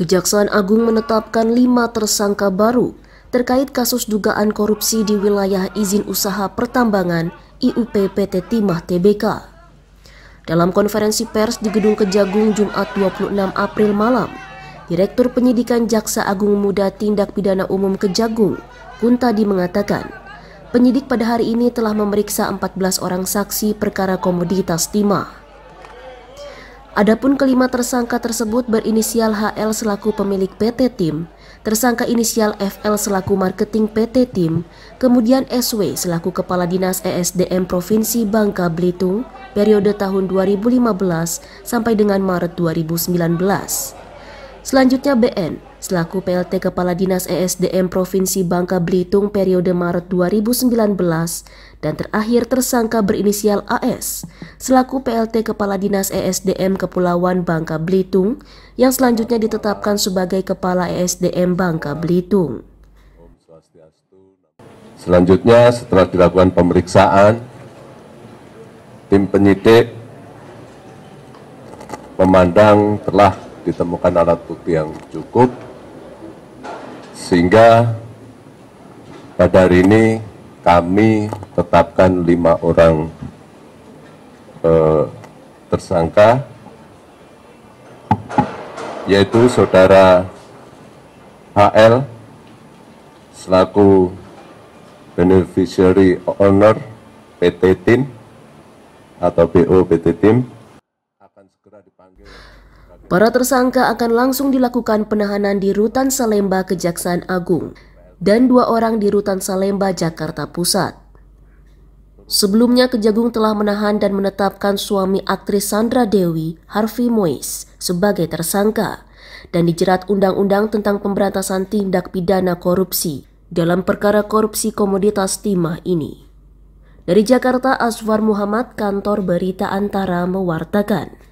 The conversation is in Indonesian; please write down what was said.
Kejaksaan Agung menetapkan lima tersangka baru terkait kasus dugaan korupsi di wilayah izin usaha pertambangan IUP PT Timah TBK. Dalam konferensi pers di Gedung Kejagung Jumat 26 April malam, Direktur Penyidikan Jaksa Agung Muda Tindak Pidana Umum Kejagung, Kuntadi mengatakan, penyidik pada hari ini telah memeriksa 14 orang saksi perkara komoditas timah. Adapun kelima tersangka tersebut berinisial HL selaku pemilik PT Tim, tersangka inisial FL selaku marketing PT Tim, kemudian SW selaku Kepala Dinas ESDM Provinsi Bangka Belitung periode tahun 2015 sampai dengan Maret 2019. Selanjutnya BN, selaku PLT Kepala Dinas ESDM Provinsi Bangka Belitung periode Maret 2019 dan terakhir tersangka berinisial AS, selaku PLT Kepala Dinas ESDM Kepulauan Bangka Belitung yang selanjutnya ditetapkan sebagai Kepala ESDM Bangka Belitung. Selanjutnya setelah dilakukan pemeriksaan, tim penyidik memandang telah ditemukan alat bukti yang cukup sehingga pada hari ini kami tetapkan lima orang eh, tersangka yaitu saudara HL selaku beneficiary owner PT Tim atau BO PT Tim akan segera dipanggil Para tersangka akan langsung dilakukan penahanan di Rutan Salemba Kejaksaan Agung dan dua orang di Rutan Salemba Jakarta Pusat. Sebelumnya Kejagung telah menahan dan menetapkan suami aktris Sandra Dewi, Harvey Mois, sebagai tersangka dan dijerat Undang-Undang tentang Pemberantasan Tindak Pidana Korupsi dalam perkara korupsi komoditas timah ini. Dari Jakarta, Azwar Muhammad, kantor berita Antara mewartakan.